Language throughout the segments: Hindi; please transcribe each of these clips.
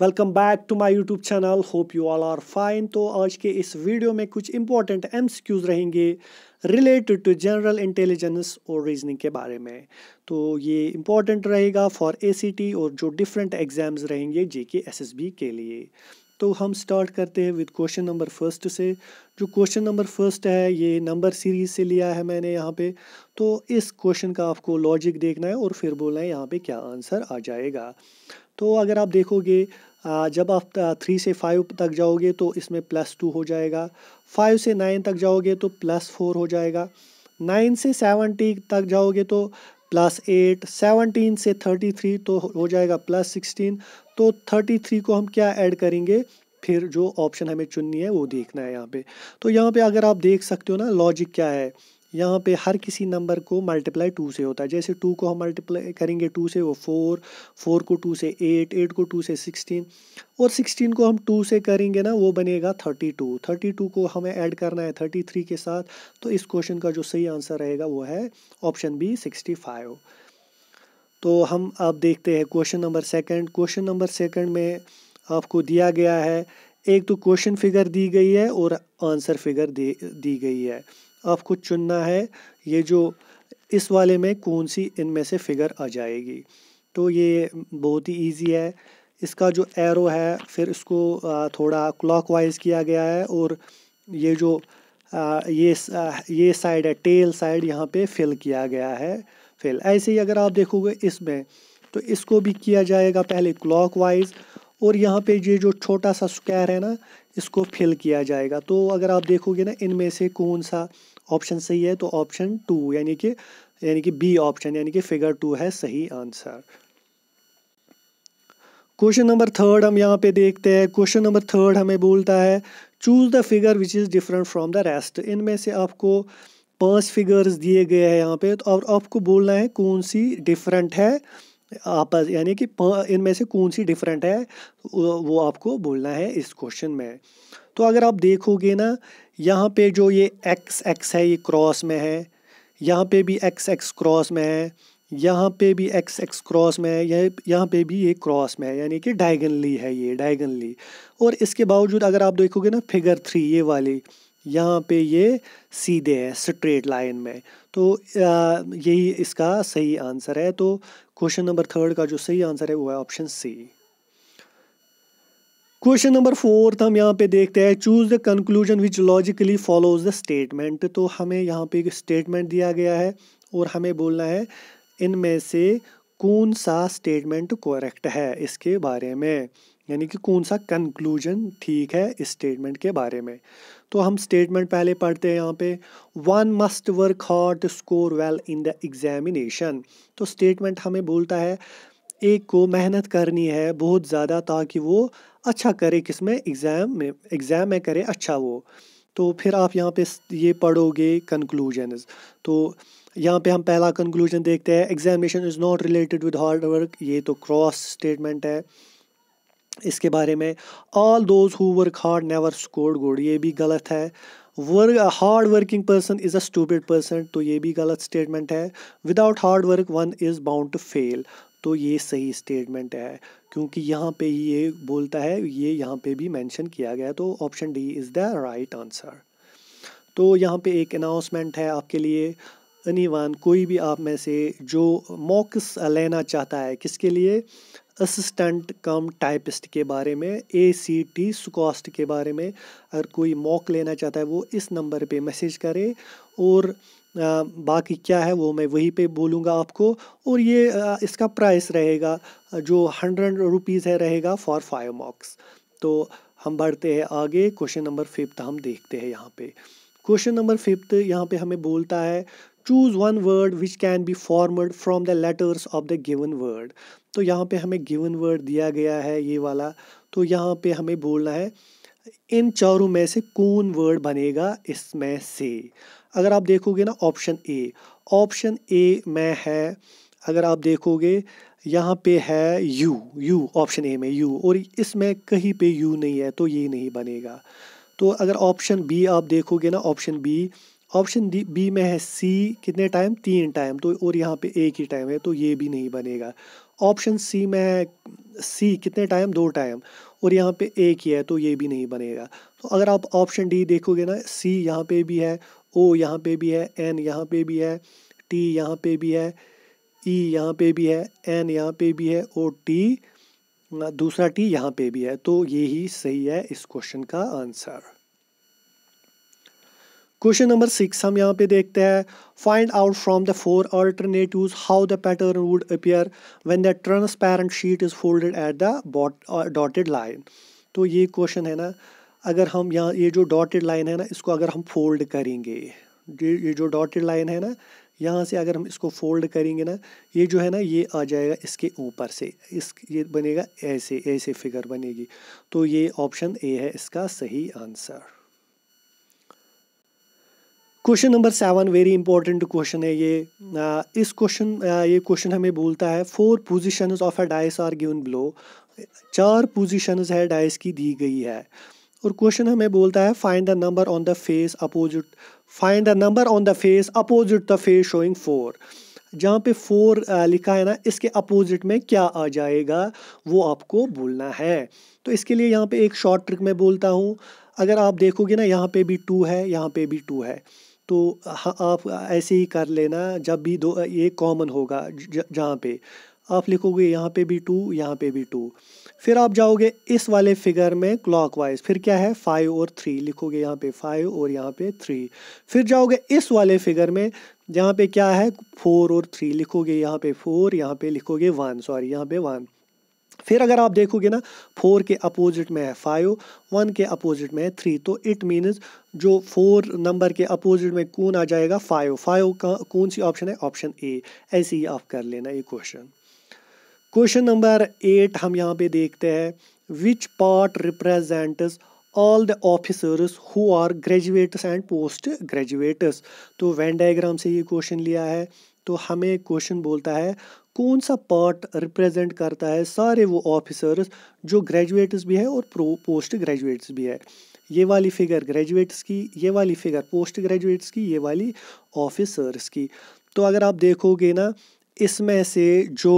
welcome back to my YouTube channel hope you all are fine तो आज के इस वीडियो में कुछ इंपॉर्टेंट एमसीक्यूज रहेंगे रिलेटेड टू जनरल इंटेलिजेंस और रीजनिंग के बारे में तो ये इम्पॉर्टेंट रहेगा फॉर एसीटी और जो डिफरेंट एग्ज़ाम्स रहेंगे जेके एसएसबी के लिए तो हम स्टार्ट करते हैं विद क्वेश्चन नंबर फर्स्ट से जो क्वेश्चन नंबर फर्स्ट है ये नंबर सीरीज से लिया है मैंने यहाँ पे तो इस क्वेश्चन का आपको लॉजिक देखना है और फिर बोलना है यहाँ पे क्या आंसर आ जाएगा तो अगर आप देखोगे जब आप थ्री से फाइव तक जाओगे तो इसमें प्लस टू हो जाएगा फाइव से नाइन तक जाओगे तो प्लस फोर हो जाएगा नाइन से सेवनटी तक जाओगे तो प्लस एट सेवनटीन से थर्टी थ्री तो हो जाएगा प्लस सिक्सटीन तो थर्टी थ्री को हम क्या ऐड करेंगे फिर जो ऑप्शन हमें चुननी है वो देखना है यहाँ पे तो यहाँ पे अगर आप देख सकते हो ना लॉजिक क्या है यहाँ पे हर किसी नंबर को मल्टीप्लाई टू से होता है जैसे टू को हम मल्टीप्लाई करेंगे टू से वो फोर फोर को टू से एट एट को टू से सिक्सटीन और सिक्सटीन को हम टू से करेंगे ना वो बनेगा थर्टी टू थर्टी टू को हमें ऐड करना है थर्टी थ्री के साथ तो इस क्वेश्चन का जो सही आंसर रहेगा वो है ऑप्शन बी सिक्सटी फाइव तो हम अब देखते हैं question number second question number second में आपको दिया गया है एक तो क्वेश्चन फिगर दी गई है और आंसर फिगर दी गई है आपको चुनना है ये जो इस वाले में कौन सी इनमें से फिगर आ जाएगी तो ये बहुत ही इजी है इसका जो एरो है फिर इसको थोड़ा क्लॉकवाइज किया गया है और ये जो ये ये साइड है टेल साइड यहाँ पे फिल किया गया है फिल ऐसे ही अगर आप देखोगे इसमें तो इसको भी किया जाएगा पहले क्लॉकवाइज और यहाँ पे ये जो छोटा सा स्क्वायर है ना इसको फिल किया जाएगा तो अगर आप देखोगे ना इनमें से कौन सा ऑप्शन सही है तो ऑप्शन टू यानी कि यानी कि बी ऑप्शन यानी कि फिगर टू है सही आंसर क्वेश्चन नंबर थर्ड हम यहाँ पे देखते हैं क्वेश्चन नंबर थर्ड हमें बोलता है choose the figure which is different from the rest इनमें से आपको पांच फिगर्स दिए गए हैं यहाँ पे तो और आपको बोलना है कौन सी डिफरेंट है आपस यानी कि इनमें से कौन सी डिफरेंट है वो आपको बोलना है इस क्वेश्चन में तो अगर आप देखोगे ना यहाँ पे जो ये एक्स एक्स है ये क्रॉस में है यहाँ पे भी एक्स एक्स क्रॉस में है यहाँ पे भी एक्स एक्स क्रॉस में है यह यहाँ पे भी ये क्रॉस में है यानी कि डायगनली है ये डायगनली और इसके बावजूद अगर आप देखोगे ना फिगर थ्री ये वाली यहाँ पे ये सीधे है स्ट्रेट लाइन में तो यही इसका सही आंसर है तो क्वेश्चन नंबर थर्ड का जो सही आंसर है वो है option C question number fourth हम यहाँ पे देखते हैं choose the conclusion which logically follows the statement तो हमें यहाँ पे एक स्टेटमेंट दिया गया है और हमें बोलना है इनमें से कौन सा स्टेटमेंट करेक्ट है इसके बारे में यानी कि कौन सा कंक्लूजन ठीक है इस स्टेटमेंट के बारे में तो हम स्टेटमेंट पहले पढ़ते हैं यहाँ पे one must work hard score well in the examination तो स्टेटमेंट हमें बोलता है एक को मेहनत करनी है बहुत ज़्यादा ताकि वो अच्छा करे किस में एग्ज़ाम में एग्ज़ाम में करे अच्छा वो तो फिर आप यहाँ पे ये पढ़ोगे कंक्लूजनस तो यहाँ पे हम पहला कंक्लूजन देखते हैं examination is not related with hard work ये तो क्रॉस स्टेटमेंट है इसके बारे में all those who work hard never scored good ये भी गलत है work hard working person is a stupid person तो ये भी गलत स्टेटमेंट है without hard work one is bound to fail तो ये सही स्टेटमेंट है क्योंकि यहाँ पे ही ये बोलता है ये यहाँ पे भी मेंशन किया गया तो option D is the right answer तो यहाँ पे एक अनाउंसमेंट है आपके लिए अनिवान कोई भी आप में से जो मॉक्स लेना चाहता है किसके लिए असिस्टेंट कम टाइपिस्ट के बारे में ए सी टी सुकॉस्ट के बारे में अगर कोई मॉक लेना चाहता है वो इस नंबर पे मैसेज करे और बाकी क्या है वो मैं वहीं पे बोलूँगा आपको और ये इसका प्राइस रहेगा जो हंड्रेड रुपीज़ है रहेगा फॉर फाइव मार्क्स तो हम बढ़ते हैं आगे क्वेश्चन नंबर फिफ्थ हम देखते हैं यहाँ पे क्वेश्चन नंबर फिफ्थ यहाँ पे हमें बोलता है choose one word which can be formed from the letters of the given word तो यहाँ पे हमें गिवन वर्ड दिया गया है ये वाला तो यहाँ पे हमें बोलना है इन चारों में से कौन वर्ड बनेगा इसमें से अगर आप देखोगे ना ऑप्शन ए ऑप्शन ए में है अगर आप देखोगे यहाँ पे है यू यू ऑप्शन ए में यू और इसमें कहीं पे यू नहीं है तो ये नहीं बनेगा तो अगर ऑप्शन बी आप देखोगे ना ऑप्शन बी ऑप्शन बी में है सी कितने टाइम तीन टाइम तो और यहाँ पे एक ही टाइम है तो ये भी नहीं बनेगा ऑप्शन सी में है सी कितने टाइम दो टाइम और यहाँ पे एक ही है तो ये भी नहीं बनेगा तो अगर आप ऑप्शन डी देखोगे ना सी यहाँ पे भी है ओ यहाँ पे भी है एन यहाँ पे भी है टी यहाँ पे भी है ई e यहाँ पे भी है एन यहाँ पे भी है और टी दूसरा टी यहाँ पे भी है तो ये ही सही है इस क्वेश्चन का आंसर क्वेश्चन नंबर सिक्स हम यहाँ पे देखते हैं find out from the four alternative how the pattern would appear when the transparent sheet is folded at the dotted line तो ये क्वेश्चन है ना अगर हम यहाँ ये जो डॉटेड लाइन है ना इसको अगर हम फोल्ड करेंगे ये जो डॉटेड लाइन है ना यहाँ से अगर हम इसको फोल्ड करेंगे ना ये जो है ना ये आ जाएगा इसके ऊपर से इस ये बनेगा ऐसे ऐसे फिगर बनेगी तो ये ऑप्शन ए है इसका सही answer question number seven very important question है ये आ, इस क्वेश्चन ये क्वेश्चन हमें बोलता है four position of a dice are given below चार पोजिशन है डाइस की दी गई है और क्वेश्चन हमें बोलता है find the number on the face opposite find the number on the face opposite the face showing four जहाँ पे फोर लिखा है ना इसके अपोजिट में क्या आ जाएगा वो आपको बोलना है तो इसके लिए यहाँ पे एक शॉर्ट ट्रिक मैं बोलता हूँ अगर आप देखोगे ना यहाँ पे भी टू है यहाँ पे भी टू है तो आप ऐसे ही कर लेना जब भी दो ये कॉमन होगा जहाँ पे आप लिखोगे यहाँ पे भी टू यहाँ पे भी टू फिर आप जाओगे इस वाले फिगर में क्लॉकवाइज फिर क्या है फाइव और थ्री लिखोगे यहाँ पे फाइव और यहाँ पे थ्री फिर जाओगे इस वाले फिगर में यहाँ पे क्या है फोर और थ्री लिखोगे यहाँ पे फोर यहाँ पे लिखोगे वन सॉरी यहाँ पे वन फिर अगर आप देखोगे ना फोर के अपोजिट में है फाइव वन के अपोजिट में है थ्री तो इट मीन्स जो फोर नंबर के अपोजिट में कौन आ जाएगा फाइव फाइव का कौन सी ऑप्शन है ऑप्शन ए ऐसे ही आप कर लेना ये क्वेश्चन क्वेश्चन नंबर एट हम यहाँ पे देखते हैं which part represents all the officers who are graduates and post graduates तो वैन डायग्राम से ये क्वेश्चन लिया है तो हमें क्वेश्चन बोलता है कौन सा पार्ट रिप्रेजेंट करता है सारे वो ऑफिसर्स जो ग्रेजुएट्स भी है और प्रो पोस्ट ग्रेजुएट्स भी है ये वाली फिगर ग्रेजुएट्स की ये वाली फिगर पोस्ट ग्रेजुएट्स की ये वाली ऑफिसर्स की तो अगर आप देखोगे ना इसमें से जो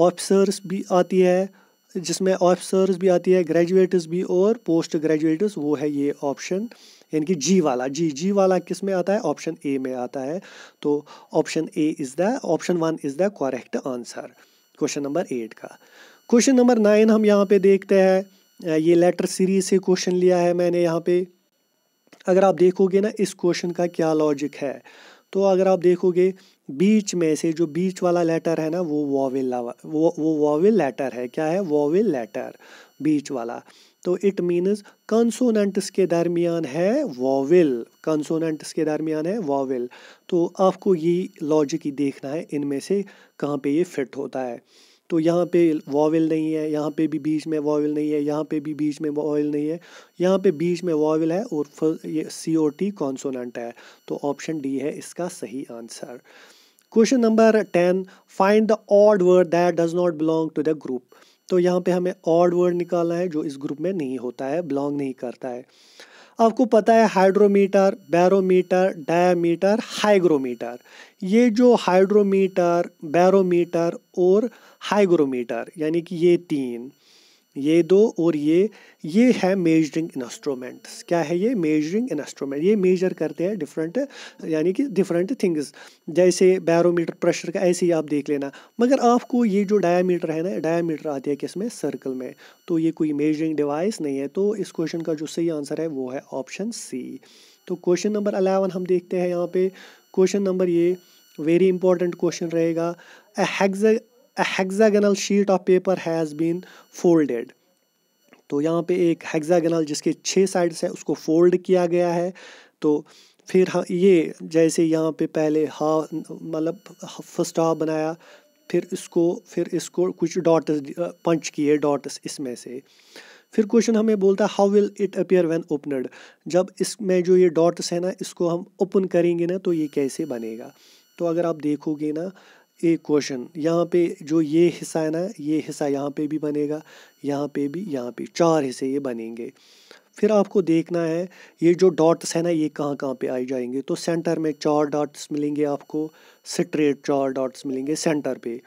ऑफिसर्स भी आती है जिसमें ऑफिसर्स भी आती है ग्रेजुएट्स भी और पोस्ट ग्रेजुएट्स वो है ये ऑप्शन यानी कि जी वाला जी जी वाला किस में आता है ऑप्शन ए में आता है तो option A is the option one is the correct answer question number eight का क्वेश्चन नंबर नाइन हम यहाँ पे देखते हैं ये लेटर सीरीज से क्वेश्चन लिया है मैंने यहाँ पे अगर आप देखोगे ना इस क्वेश्चन का क्या लॉजिक है तो अगर आप देखोगे बीच में से जो बीच वाला लेटर है ना वो वॉविल वो वो वॉविल लेटर है क्या है वॉविल लेटर बीच वाला तो इट मीन्स कंसोनेंट्स के दरमियान है वॉविल कंसोनेंट्स के दरमियान है वॉविल तो आपको ये लॉजिक ही देखना है इनमें से कहाँ पे ये फिट होता है तो यहाँ पे वॉविल नहीं है यहाँ पे भी बीच में वॉविल नहीं है यहाँ पे भी बीच में वॉविल नहीं है यहाँ पे बीच में वॉविल है और ये सी ओ टी कॉन्सोनेंट है तो ऑप्शन डी है इसका सही answer question number ten find the odd word that does not belong to the group तो यहाँ पे हमें ऑड वर्ड निकालना है जो इस ग्रुप में नहीं होता है बिलोंग नहीं करता है आपको पता है हाइड्रोमीटर बैरोमीटर डायमीटर हाइग्रोमीटर ये जो हाइड्रोमीटर बैरोमीटर और हाइग्रोमीटर यानी कि ये तीन ये दो और ये ये है मेजरिंग इंस्ट्रूमेंट्स क्या है ये मेजरिंग इंस्ट्रूमेंट ये मेजर करते हैं डिफरेंट यानी कि डिफरेंट थिंग्स जैसे बैरोमीटर प्रेशर का ऐसे ही आप देख लेना मगर आपको ये जो डायमीटर है ना डायमीटर आती है किसमें सर्कल में तो ये कोई मेजरिंग डिवाइस नहीं है तो इस क्वेश्चन का जो सही आंसर है वो है ऑप्शन सी तो क्वेश्चन नंबर अलेवन हम देखते हैं यहाँ पे क्वेश्चन नंबर ये वेरी इंपॉर्टेंट क्वेश्चन रहेगा a hexagonal sheet of paper has been folded तो यहाँ पे एक हेक्सागनल जिसके छः साइड्स है उसको फोल्ड किया गया है तो फिर हाँ ये जैसे यहाँ पे पहले हा मतलब फर्स्ट हाफ बनाया फिर इसको फिर इसको कुछ डॉट्स पंच किए डॉट्स इसमें से फिर क्वेश्चन हमें बोलता है how will it appear when opened जब इसमें जो ये डॉट्स है ना इसको हम ओपन करेंगे ना तो ये कैसे बनेगा तो अगर आप देखोगे ना ए क्वेश्चन यहाँ पे जो ये हिस्सा है ना ये हिस्सा यहाँ पे भी बनेगा यहाँ पे भी यहाँ पे चार हिस्से ये बनेंगे फिर आपको देखना है ये जो डॉट्स है ना ये कहाँ कहाँ पे आई जाएंगे तो सेंटर में चार डॉट्स मिलेंगे आपको स्ट्रेट चार डॉट्स मिलेंगे सेंटर पे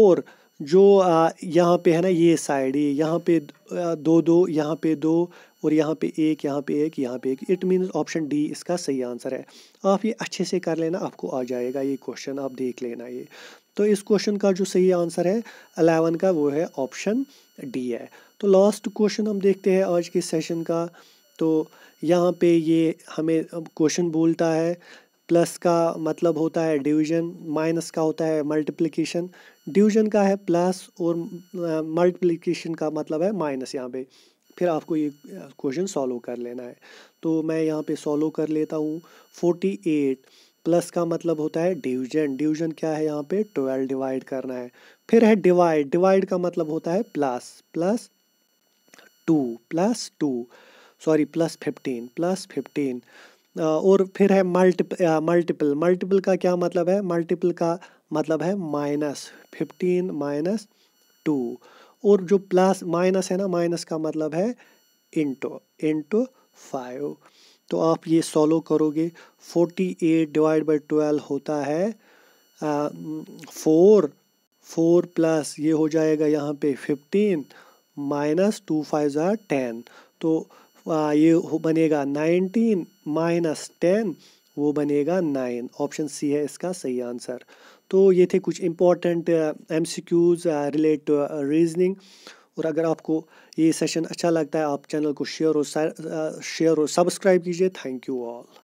और जो यहाँ पे है ना ये साइड ये यहाँ पे दो दो यहाँ पे दो और यहाँ पे एक यहाँ पे एक यहाँ पे एक इट मीन्स ऑप्शन डी इसका सही आंसर है आप ये अच्छे से कर लेना आपको आ जाएगा ये क्वेश्चन आप देख लेना ये तो इस क्वेश्चन का जो सही आंसर है अलेवन का वो है ऑप्शन डी है तो लास्ट क्वेश्चन हम देखते हैं आज के सेशन का तो यहाँ पे ये हमें क्वेश्चन बोलता है प्लस का मतलब होता है डिवीजन माइनस का होता है मल्टीप्लिकेशन डिवीजन का है प्लस और मल्टीप्लिकेशन का मतलब है माइनस यहाँ पे फिर आपको ये क्वेश्चन सॉल्व कर लेना है तो मैं यहाँ पे सॉल्व कर लेता हूँ फोर्टी एट प्लस का मतलब होता है डिवीजन डिवीजन क्या है यहाँ पे ट्वेल्व डिवाइड करना है फिर है डिवाइड डिवाइड का मतलब होता है plus plus two plus two sorry plus fifteen plus fifteen और फिर है मल्टिप मल्टीपल मल्टीपल का क्या मतलब है मल्टीपल का मतलब है माइनस फिफ्टीन माइनस टू और जो प्लस माइनस है ना माइनस का मतलब है इंटू इंटू फाइव तो आप ये सॉलो करोगे forty eight divide by twelve होता है फोर फोर प्लस ये हो जाएगा यहाँ पे फिफ्टीन माइनस टू फाइव ज़ार टेन तो ये बनेगा नाइनटीन माइनस टेन वो बनेगा नाइन ऑप्शन सी है इसका सही आंसर तो ये थे कुछ important M C Qs relate to reasoning और अगर आपको ये सेशन अच्छा लगता है आप चैनल को शेयर और शेयर और सब्सक्राइब कीजिए थैंक यू ऑल